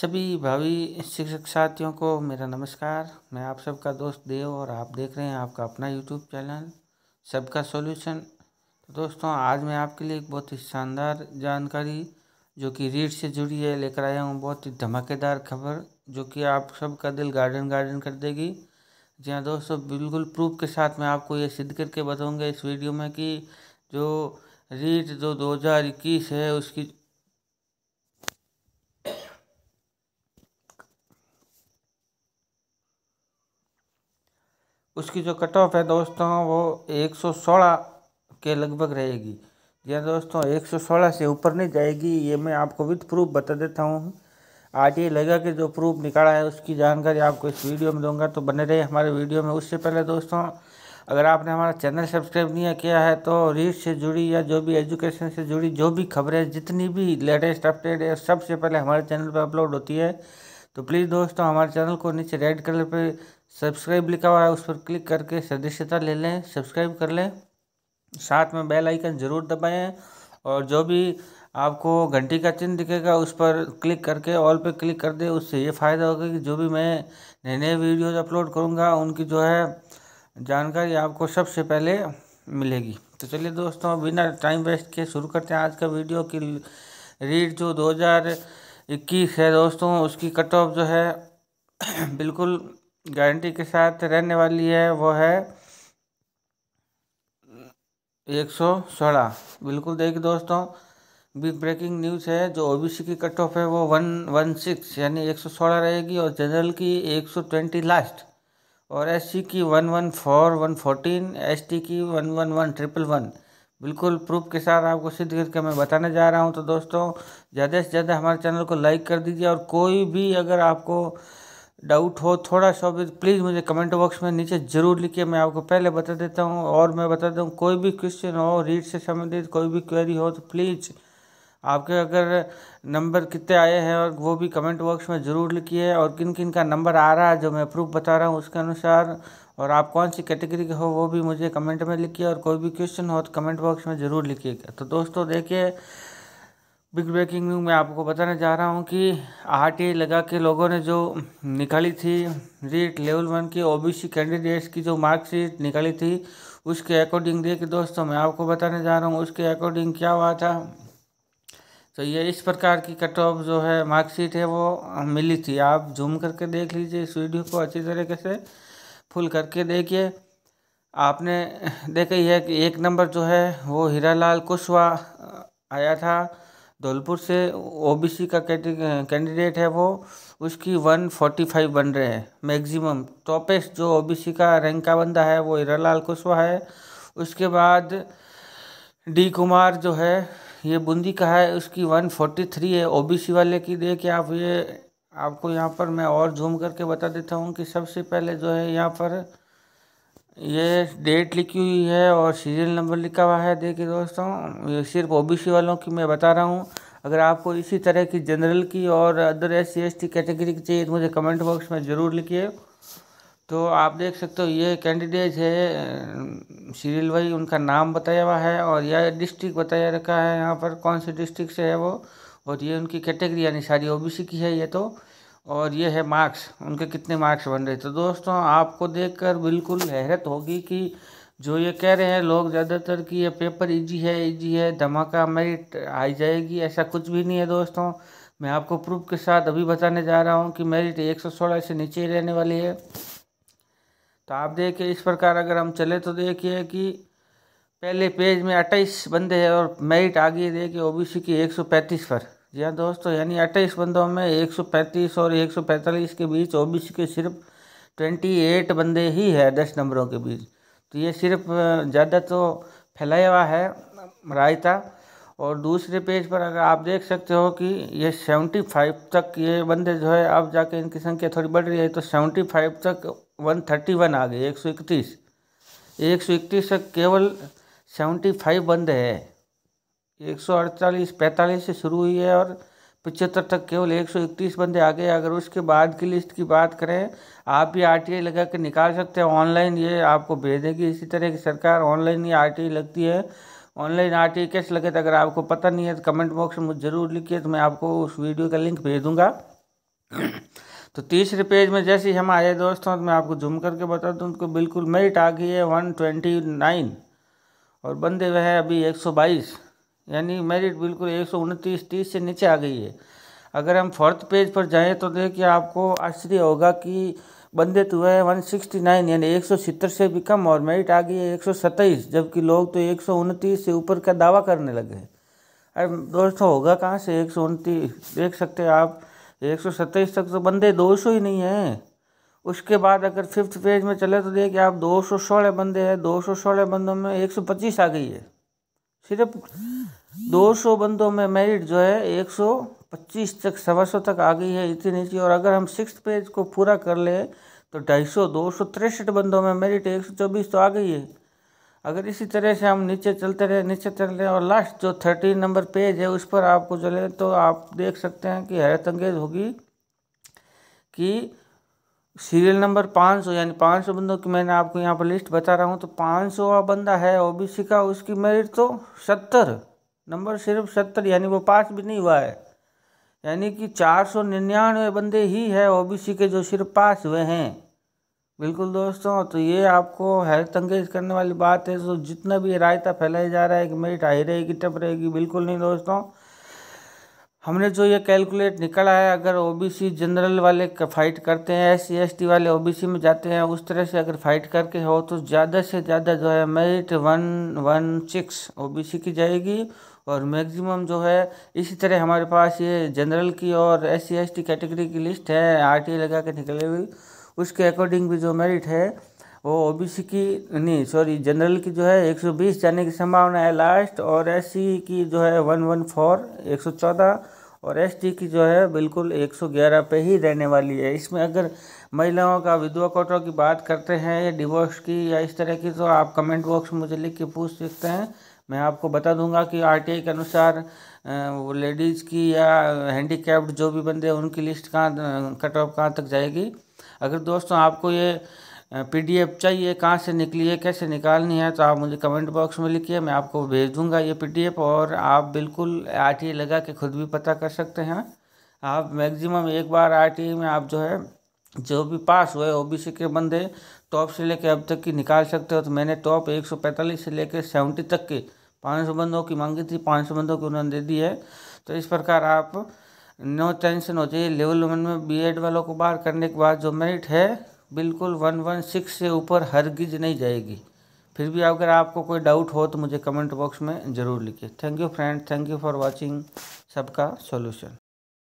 सभी भावी शिक्षक साथियों को मेरा नमस्कार मैं आप सबका दोस्त देव और आप देख रहे हैं आपका अपना यूट्यूब चैनल सबका सॉल्यूशन तो दोस्तों आज मैं आपके लिए एक बहुत ही शानदार जानकारी जो कि रीड से जुड़ी है लेकर आया हूँ बहुत ही धमाकेदार खबर जो कि आप सबका दिल गार्डन गार्डन कर देगी जी हाँ दोस्तों बिल्कुल प्रूफ के साथ मैं आपको ये सिद्ध करके बताऊँगा इस वीडियो में कि जो रीट जो इक्कीस है उसकी उसकी जो कट ऑफ है दोस्तों वो 116 के लगभग रहेगी जी हाँ दोस्तों 116 से ऊपर नहीं जाएगी ये मैं आपको विथ प्रूफ बता देता हूँ आज ये लगा के जो प्रूफ निकाला है उसकी जानकारी आपको इस वीडियो में दूंगा तो बने रहे हमारे वीडियो में उससे पहले दोस्तों अगर आपने हमारा चैनल सब्सक्राइब नहीं किया है तो रीड से जुड़ी या जो भी एजुकेशन से जुड़ी जो भी खबरें जितनी भी लेटेस्ट अपडेट है सबसे पहले हमारे चैनल पर अपलोड होती है तो प्लीज़ दोस्तों हमारे चैनल को नीचे रेड कलर पर सब्सक्राइब लिखा हुआ है उस पर क्लिक करके सदस्यता ले लें सब्सक्राइब कर लें साथ में बेल आइकन ज़रूर दबाएं और जो भी आपको घंटी का चिन्ह दिखेगा उस पर क्लिक करके ऑल पे क्लिक कर दें उससे ये फ़ायदा होगा कि जो भी मैं नए नए वीडियोज़ अपलोड करूँगा उनकी जो है जानकारी आपको सबसे पहले मिलेगी तो चलिए दोस्तों बिना टाइम वेस्ट के शुरू करते हैं आज का वीडियो की रीड जो हजार इक्कीस है दोस्तों उसकी कट ऑफ जो है बिल्कुल गारंटी के साथ रहने वाली है वो है एक सौ सोलह बिल्कुल देखिए दोस्तों बिग ब्रेकिंग न्यूज़ है जो ओबीसी की कट ऑफ है वो वन वन सिक्स यानी एक सौ सोलह रहेगी और जनरल की एक सौ ट्वेंटी लास्ट और एससी की one one four one fourteen ST की one one one triple one बिल्कुल प्रूफ के साथ आपको सिद्ध करके मैं बताने जा रहा हूँ तो दोस्तों ज़्यादा से ज़्यादा हमारे चैनल को लाइक कर दीजिए और कोई भी अगर आपको डाउट हो थोड़ा सा भी प्लीज़ मुझे कमेंट बॉक्स में नीचे ज़रूर लिखिए मैं आपको पहले बता देता हूँ और मैं बता दूँ कोई भी क्वेश्चन हो रीड से संबंधित कोई भी क्वेरी हो तो प्लीज़ आपके अगर नंबर कितने आए हैं और वो भी कमेंट बॉक्स में ज़रूर लिखिए और किन किन का नंबर आ रहा है जो मैं प्रूफ बता रहा हूँ उसके अनुसार और आप कौन सी कैटेगरी के हो वो भी मुझे कमेंट में लिखिए और कोई भी क्वेश्चन हो तो कमेंट बॉक्स में ज़रूर लिखिएगा तो दोस्तों देखिए बिग ब्रेकिंग न्यूज मैं आपको बताने जा रहा हूँ कि आर लगा के लोगों ने जो निकाली थी रीट लेवल वन की ओबीसी कैंडिडेट्स की जो मार्कशीट निकाली थी उसके अकॉर्डिंग देखिए दोस्तों मैं आपको बताने जा रहा हूँ उसके अकॉर्डिंग क्या हुआ था तो ये इस प्रकार की कट ऑफ जो है मार्कशीट है वो मिली थी आप जूम करके देख लीजिए इस वीडियो को अच्छी तरीके से फुल करके देखिए आपने देखा ही है कि एक नंबर जो है वो हीरालाल कुशवाहा आया था धौलपुर से ओबीसी का कैंडिडेट है वो उसकी 145 बन रहे हैं मैक्सिमम टॉपेस्ट जो ओबीसी का रैंक का बंदा है वो हीरालाल कुशवाहा है उसके बाद डी कुमार जो है ये बूंदी का है उसकी 143 है ओबीसी वाले की देखिए आप ये आपको यहाँ पर मैं और जूम करके बता देता हूँ कि सबसे पहले जो है यहाँ पर ये डेट लिखी हुई है और सीरियल नंबर लिखा हुआ है देखिए दोस्तों ये सिर्फ ओबीसी वालों की मैं बता रहा हूँ अगर आपको इसी तरह की जनरल की और अदर एस सी कैटेगरी की चाहिए तो मुझे कमेंट बॉक्स में ज़रूर लिखिए तो आप देख सकते हो ये कैंडिडेट है सीरियल वही उनका नाम बताया हुआ है और यह डिस्ट्रिक्ट बताया रखा है यहाँ पर कौन से डिस्ट्रिक्ट से है वो और ये उनकी कैटेगरी यानी सारी ओबीसी की है ये तो और ये है मार्क्स उनके कितने मार्क्स बन रहे तो दोस्तों आपको देखकर बिल्कुल हैरत होगी कि जो ये कह रहे हैं लोग ज़्यादातर कि ये पेपर इजी है इजी है धमाका मेरिट आई जाएगी ऐसा कुछ भी नहीं है दोस्तों मैं आपको प्रूफ के साथ अभी बताने जा रहा हूँ कि मेरिट एक सौ सोलह से नीचे रहने वाली है तो आप देखिए इस प्रकार अगर हम चले तो देखिए कि पहले पेज में अट्ठाईस बंदे हैं और मेरिट आगे गई देखिए ओबीसी की 135 पर जी हाँ दोस्तों यानी अट्ठाईस बंदों में 135 और 145 के बीच ओ के सिर्फ 28 बंदे ही है दस नंबरों के बीच तो ये सिर्फ ज़्यादा तो फैलाया हुआ है रायता और दूसरे पेज पर अगर आप देख सकते हो कि ये 75 तक ये बंदे जो है अब जाके इनकी संख्या थोड़ी बढ़ रही है तो 75 तक 131 आ गए एक सौ इकतीस एक सौ इकतीस तक केवल सेवेंटी फाइव बंद है एक सौ अड़तालीस पैंतालीस से शुरू हुई है और पचहत्तर तक केवल एक सौ इकतीस बंदे आ गए अगर उसके बाद की लिस्ट की बात करें आप भी आई लगा के निकाल सकते हैं ऑनलाइन ये आपको भेज देगी इसी तरह की सरकार ऑनलाइन ये आई लगती है ऑनलाइन आर टी कैसे लगे तो अगर आपको पता नहीं है तो कमेंट बॉक्स में मुझे ज़रूर लिखिए तो मैं आपको उस वीडियो का लिंक भेज दूँगा तो तीसरे पेज में जैसे ही हम आए दोस्तों तो मैं आपको जूम करके बता दूँ उनको तो बिल्कुल मेरिट आ गई है वन ट्वेंटी नाइन और बंदे वह अभी 122 यानी मेरिट बिल्कुल एक सौ उनतीस तीस से नीचे आ गई है अगर हम फोर्थ पेज पर जाएँ तो देखिए आपको आश्चर्य होगा कि बंदे तो वह वन सिक्सटी नाइन यानी एक सौ सत्तर से भी कम और मेरिट आ गई है एक सौ सत्ताईस जबकि लोग तो एक सौ उनतीस से ऊपर का दावा करने लगे हैं अरे दोस्तों होगा कहाँ से एक सौ उनतीस देख सकते हैं आप एक सौ सत्ताईस तक तो बंदे दो सौ ही नहीं हैं उसके बाद अगर फिफ्थ पेज में चले तो देखिए आप दो सौ सोलह बंदे हैं दो सौ सोलह बंदों में एक सौ पच्चीस आ गई है सिर्फ दो सौ बंदों में मेरिट जो है एक सौ पच्चीस तक सवा सौ तक आ गई है इतनी नीचे और अगर हम सिक्स पेज को पूरा कर लें तो ढाई सौ दो सौ तिरसठ बंदों में मेरिट एक सौ चौबीस तो आ गई है अगर इसी तरह से हम नीचे चलते रहे नीचे चल रहे और लास्ट जो थर्टीन नंबर पेज है उस पर आपको चले तो आप देख सकते हैं कि हैरत अंगेज होगी कि सीरियल नंबर पाँच सौ यानी पाँच सौ बंदों की मैंने आपको यहाँ पर लिस्ट बता रहा हूँ तो पाँच सौ बंदा है ओबीसी का उसकी मेरिट तो सत्तर नंबर सिर्फ सत्तर यानी वो पास भी नहीं हुआ है यानी कि चार सौ निन्यानवे बंदे ही है ओबीसी के जो सिर्फ पास हुए हैं बिल्कुल दोस्तों तो ये आपको हैरत अंगेज करने वाली बात है तो जितना भी रायता फैलाया जा रहा है कि मेरिट हाई रहेगी टप रहेगी बिल्कुल नहीं दोस्तों हमने जो ये कैलकुलेट निकला है अगर ओबीसी जनरल वाले फाइट करते हैं एस सी e वाले ओबीसी में जाते हैं उस तरह से अगर फाइट करके हो तो ज़्यादा से ज़्यादा जो है merit one one six o की जाएगी और मैक्सिमम जो है इसी तरह हमारे पास ये जनरल की और एस सी कैटेगरी की लिस्ट है आर लगा के निकले हुई उसके अकॉर्डिंग भी जो मेरिट है वो ओ की नहीं सॉरी जनरल की जो है 120 जाने की संभावना है लास्ट और एस की जो है 114 114 और एस की जो है बिल्कुल 111 पे ही रहने वाली है इसमें अगर महिलाओं का विधवा कोटों की बात करते हैं या डिवोर्स की या इस तरह की तो आप कमेंट बॉक्स में मुझे लिख के पूछ सकते हैं मैं आपको बता दूंगा कि आर के अनुसार वो लेडीज़ की या हैंडीकैप्ड जो भी बंदे हैं उनकी लिस्ट कहाँ कट ऑफ कहाँ तक जाएगी अगर दोस्तों आपको ये पीडीएफ चाहिए कहाँ से निकली है कैसे निकालनी है तो आप मुझे कमेंट बॉक्स में लिखिए मैं आपको भेज दूंगा ये पीडीएफ और आप बिल्कुल आरटीए लगा के खुद भी पता कर सकते हैं आप मैक्सिमम एक बार आरटीए में आप जो है जो भी पास हुए ओबीसी के बंदे टॉप से लेके अब तक की निकाल सकते हो तो मैंने टॉप एक से लेकर सेवेंटी तक के पाँच सौ बंदों की मांगी थी पाँच सौ बंदों की उन्होंने दे दी है तो इस प्रकार आप नो टेंशन हो चाहिए लेवल वन में बीएड वालों को बाहर करने के बाद जो मेरिट है बिल्कुल वन वन सिक्स से ऊपर हर गिज नहीं जाएगी फिर भी अगर आपको कोई डाउट हो तो मुझे कमेंट बॉक्स में ज़रूर लिखिए thank you friend thank you for watching सबका सॉल्यूशन